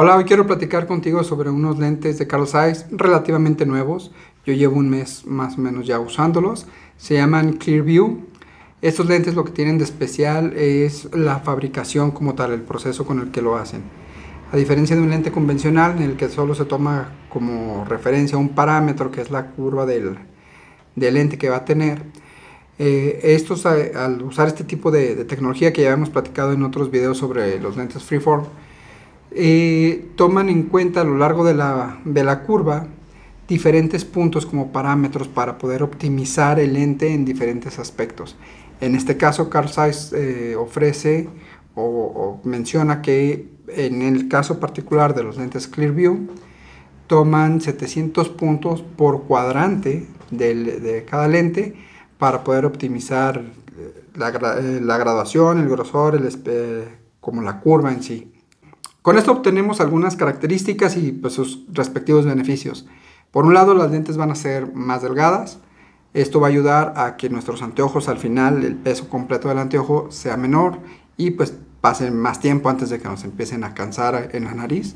Hola, hoy quiero platicar contigo sobre unos lentes de Carl Zeiss relativamente nuevos. Yo llevo un mes más o menos ya usándolos. Se llaman Clearview. Estos lentes lo que tienen de especial es la fabricación como tal, el proceso con el que lo hacen. A diferencia de un lente convencional en el que solo se toma como referencia un parámetro que es la curva del, lente que va a tener, eh, estos eh, al usar este tipo de, de tecnología que ya hemos platicado en otros videos sobre los lentes freeform, eh, toman en cuenta a lo largo de la, de la curva diferentes puntos como parámetros para poder optimizar el lente en diferentes aspectos. En este caso, Carl Zeiss eh, ofrece o, menciona que en el caso particular de los lentes Clearview, toman 700 puntos por cuadrante de cada lente para poder optimizar eh, la, graduación, el grosor, como la curva en sí. Con esto obtenemos algunas características y pues, sus respectivos beneficios. Por un lado, las lentes van a ser más delgadas. Esto va a ayudar a que nuestros anteojos al final, el peso completo del anteojo sea menor y pues pasen más tiempo antes de que nos empiecen a cansar en la nariz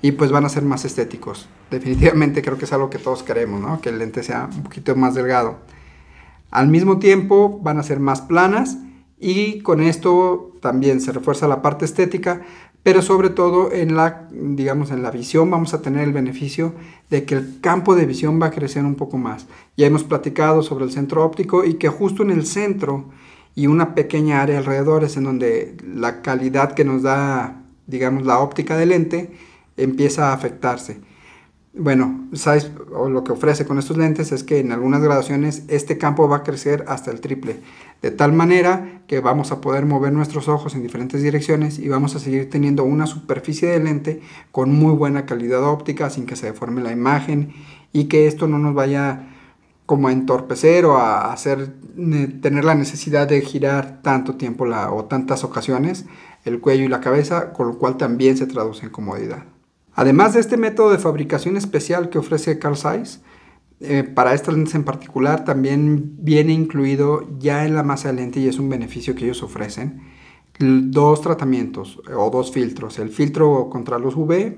y pues van a ser más estéticos. Definitivamente creo que es algo que todos queremos, Que el lente sea un poquito más delgado. Al mismo tiempo van a ser más planas y con esto también se refuerza la parte estética, pero sobre todo en la, digamos, en la visión vamos a tener el beneficio de que el campo de visión va a crecer un poco más. Ya hemos platicado sobre el centro óptico y que justo en el centro y una pequeña área alrededor es en donde la calidad que nos da, digamos, la óptica del lente empieza a afectarse. Bueno, lo que ofrece con estos lentes es que en algunas graduaciones este campo va a crecer hasta el triple, de tal manera que vamos a poder mover nuestros ojos en diferentes direcciones y vamos a seguir teniendo una superficie de lente con muy buena calidad óptica sin que se deforme la imagen y que esto no nos vaya como a entorpecer o a hacer eh, tener la necesidad de girar tanto tiempo o tantas ocasiones el cuello y la cabeza, con lo cual también se traduce en comodidad. Además de este método de fabricación especial que ofrece Carl Zeiss, eh, para esta lente en particular también viene incluido ya en la masa de lente y es un beneficio que ellos ofrecen dos tratamientos eh, o dos filtros, el filtro contra luz UV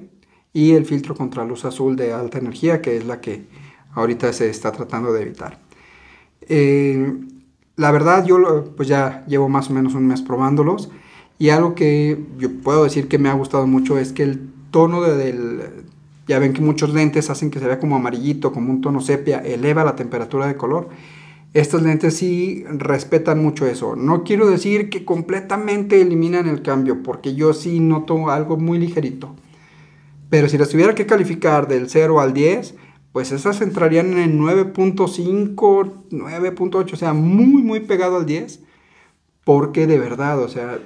y el filtro contra luz azul de alta energía, que es la que ahorita se está tratando de evitar. Eh, la verdad, yo pues ya llevo más o menos un mes probándolos y algo que yo puedo decir que me ha gustado mucho es que el tono del... Ya ven que muchos lentes hacen que se vea como amarillito, como un tono sepia, eleva la temperatura de color. estos lentes sí respetan mucho eso. No quiero decir que completamente eliminan el cambio, porque yo sí noto algo muy ligerito. Pero si las tuviera que calificar del 0 al 10, pues esas entrarían en el 9.5, 9.8, o sea, muy, muy pegado al 10, porque de verdad, o sea,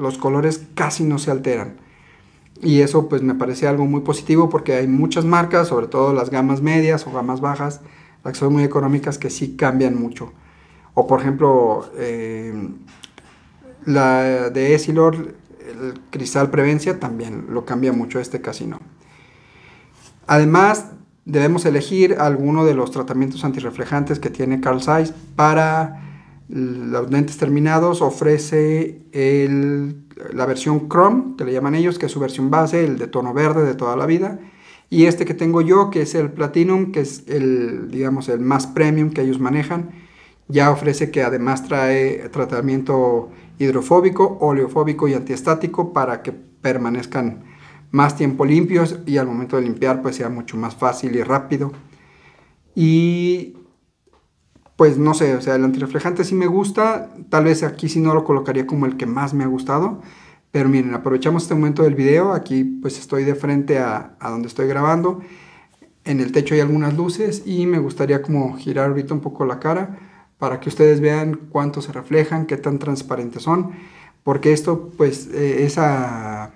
los colores casi no se alteran. Y eso pues me parece algo muy positivo porque hay muchas marcas, sobre todo las gamas medias o gamas bajas, las que son muy económicas que sí cambian mucho. O por ejemplo, eh, la de Essilor, el cristal Prevencia también lo cambia mucho este casino. Además, debemos elegir alguno de los tratamientos antirreflejantes que tiene Carl Zeiss para los lentes terminados ofrece el la versión Chrome, que le llaman ellos, que es su versión base, el de tono verde de toda la vida, y este que tengo yo, que es el Platinum, que es el, digamos, el más premium que ellos manejan, ya ofrece que además trae tratamiento hidrofóbico, oleofóbico y antiestático para que permanezcan más tiempo limpios y al momento de limpiar pues sea mucho más fácil y rápido. Y pues no sé, o sea, el antirreflejante sí me gusta, tal vez aquí sí no lo colocaría como el que más me ha gustado, pero miren, aprovechamos este momento del video, aquí pues estoy de frente a, donde estoy grabando, en el techo hay algunas luces y me gustaría como girar ahorita un poco la cara para que ustedes vean cuánto se reflejan, qué tan transparentes son, porque esto pues eh, es a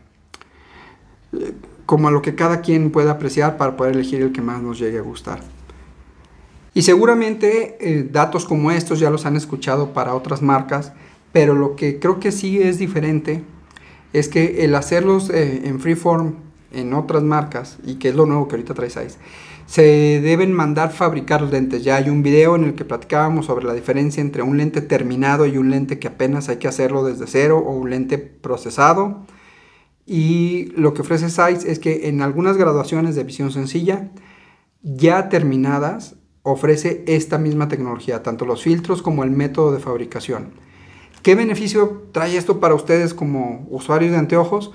eh, como a lo que cada quien pueda apreciar para poder elegir el que más nos llegue a gustar. Y seguramente eh, datos como estos ya los han escuchado para otras marcas, pero lo que creo que sí es diferente es que el hacerlos eh, en freeform en otras marcas, y que es lo nuevo que ahorita trae SAIS, se deben mandar fabricar los lentes. Ya hay un video en el que platicábamos sobre la diferencia entre un lente terminado y un lente que apenas hay que hacerlo desde cero o un lente procesado. Y lo que ofrece SAIS es que en algunas graduaciones de visión sencilla, ya terminadas, ofrece esta misma tecnología, tanto los filtros como el método de fabricación. ¿Qué beneficio trae esto para ustedes como usuarios de anteojos?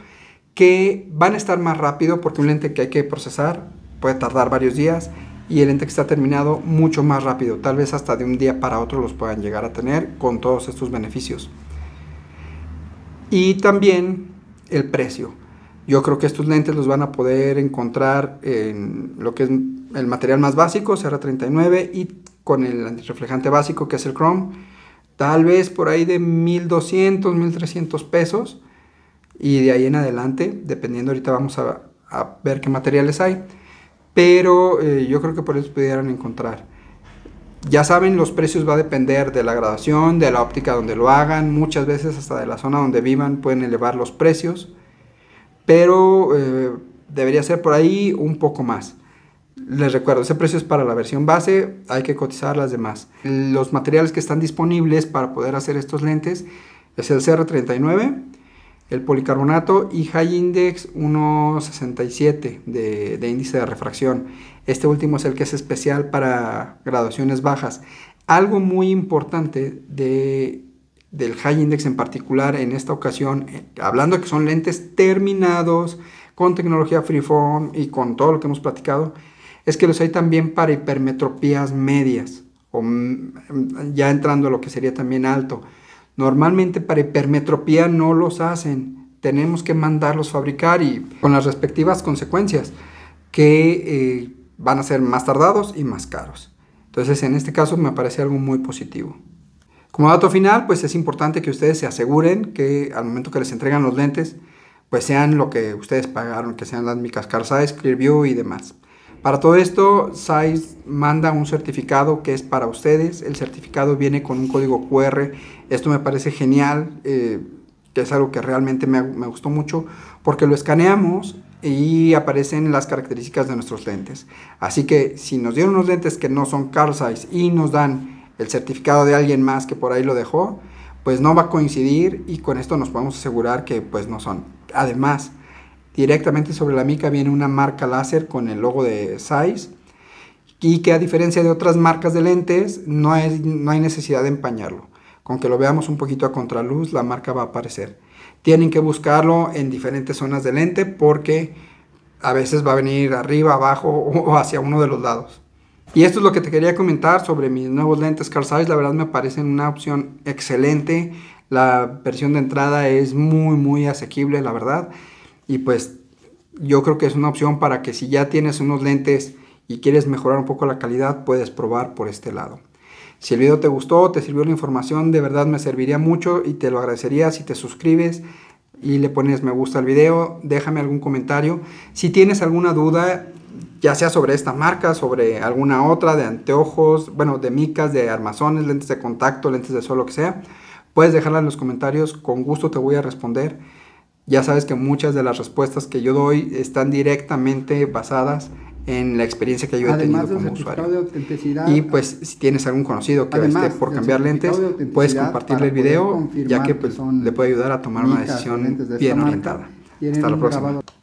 Que van a estar más rápido porque un lente que hay que procesar puede tardar varios días y el lente que está terminado mucho más rápido, tal vez hasta de un día para otro los puedan llegar a tener con todos estos beneficios. Y también el precio. Yo creo que estos lentes los van a poder encontrar en lo que es el material más básico, CR39, y con el reflejante básico que es el Chrome, tal vez por ahí de 1200, 1300 pesos, y de ahí en adelante, dependiendo, ahorita vamos a, ver qué materiales hay, pero eh, yo creo que por eso pudieran encontrar. Ya saben, los precios va a depender de la graduación, de la óptica donde lo hagan, muchas veces hasta de la zona donde vivan pueden elevar los precios pero eh, debería ser por ahí un poco más. Les recuerdo, ese precio es para la versión base, hay que cotizar las demás. Los materiales que están disponibles para poder hacer estos lentes es el CR39, el policarbonato y High Index 1.67 de, de índice de refracción. Este último es el que es especial para graduaciones bajas. Algo muy importante de del High Index en particular en esta ocasión, eh, hablando que son lentes terminados con tecnología freeform y con todo lo que hemos platicado, es que los hay también para hipermetropías medias, mm, mm, ya entrando a lo que sería también alto. Normalmente para hipermetropía no los hacen, tenemos que mandarlos fabricar y con las respectivas consecuencias que eh, van a ser más tardados y más caros. Entonces en este caso me parece algo muy positivo. Como dato final, pues es importante que ustedes se aseguren que al momento que les entregan los lentes, pues sean lo que ustedes pagaron, que sean las micas CarSize, Clearview y demás. Para todo esto, Size manda un certificado que es para ustedes. El certificado viene con un código QR. Esto me parece genial, eh, que es algo que realmente me, gustó mucho, porque lo escaneamos y aparecen las características de nuestros lentes. Así que si nos dieron unos lentes que no son CarSize y nos dan el certificado de alguien más que por ahí lo dejó, pues no va a coincidir y con esto nos podemos asegurar que pues no son. Además, directamente sobre la mica viene una marca láser con el logo de Zeiss y que a diferencia de otras marcas de lentes no, es, no hay necesidad de empañarlo. Con que lo veamos un poquito a contraluz, la marca va a aparecer. Tienen que buscarlo en diferentes zonas de lente porque a veces va a venir arriba, abajo o hacia uno de los lados. Y esto es lo que te quería comentar sobre mis nuevos lentes Carl Zeiss. La verdad me parecen una opción excelente. La versión de entrada es muy, muy asequible, la verdad. Y pues yo creo que es una opción para que si ya tienes unos lentes y quieres mejorar un poco la calidad, puedes probar por este lado. Si el video te gustó, te sirvió la información, de verdad me serviría mucho y te lo agradecería si te suscribes y le pones me gusta al video, déjame algún comentario. Si tienes alguna duda, ya sea sobre esta marca, sobre alguna otra, de anteojos, bueno, de micas, de armazones, lentes de contacto, lentes de sol, lo que sea, puedes dejarla en los comentarios, con gusto te voy a responder. Ya sabes que muchas de las respuestas que yo doy están directamente basadas en la experiencia que yo he tenido como usuario. y pues si tienes algún conocido que esté por cambiar lentes, puedes compartirle el video, ya que, pues, le puede ayudar a tomar una decisión bien orientada. Hasta la próxima.